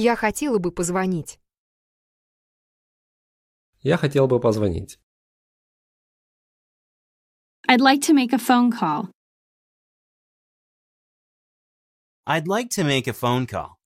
Я хотела бы позвонить. Я хотел бы позвонить. I'd like to make a phone call. I'd like to make a phone call.